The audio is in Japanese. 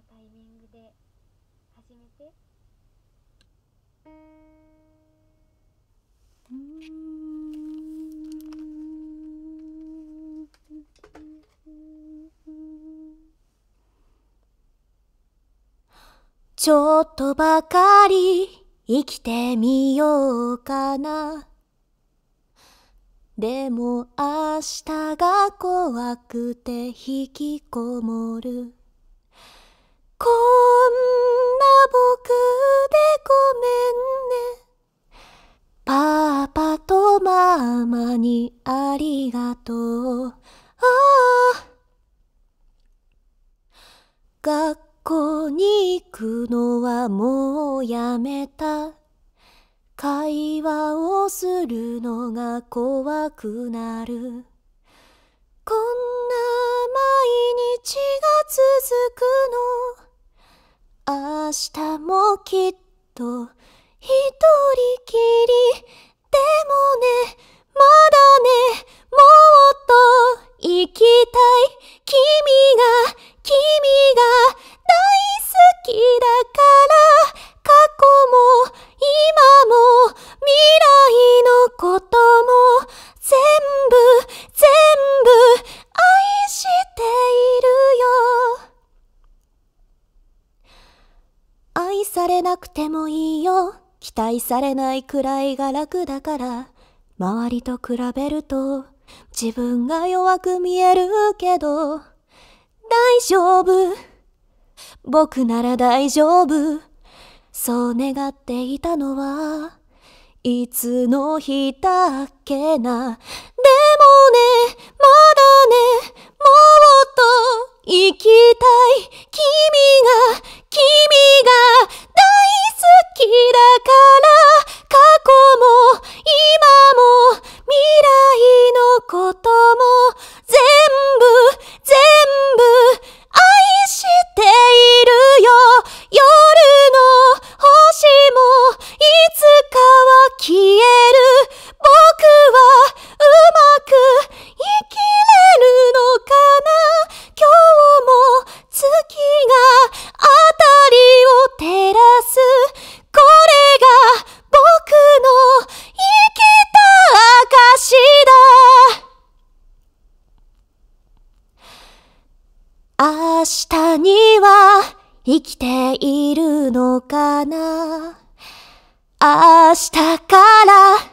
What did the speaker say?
なタイミングで始めて。ちょっとばかり生きてみようかな。でも明日が怖くて引きこもる。こんな僕でごめんね。パパとママにありがとう。ああ。学校に行くのはもうやめた。会話をするのが怖くなる。こんな毎日が続くきっと一人きりでもねまだねされなくてもいいよ期待されないくらいが楽だから周りと比べると自分が弱く見えるけど大丈夫僕なら大丈夫そう願っていたのはいつの日だっけなでもね哦，这。明日には生きているのかな明日から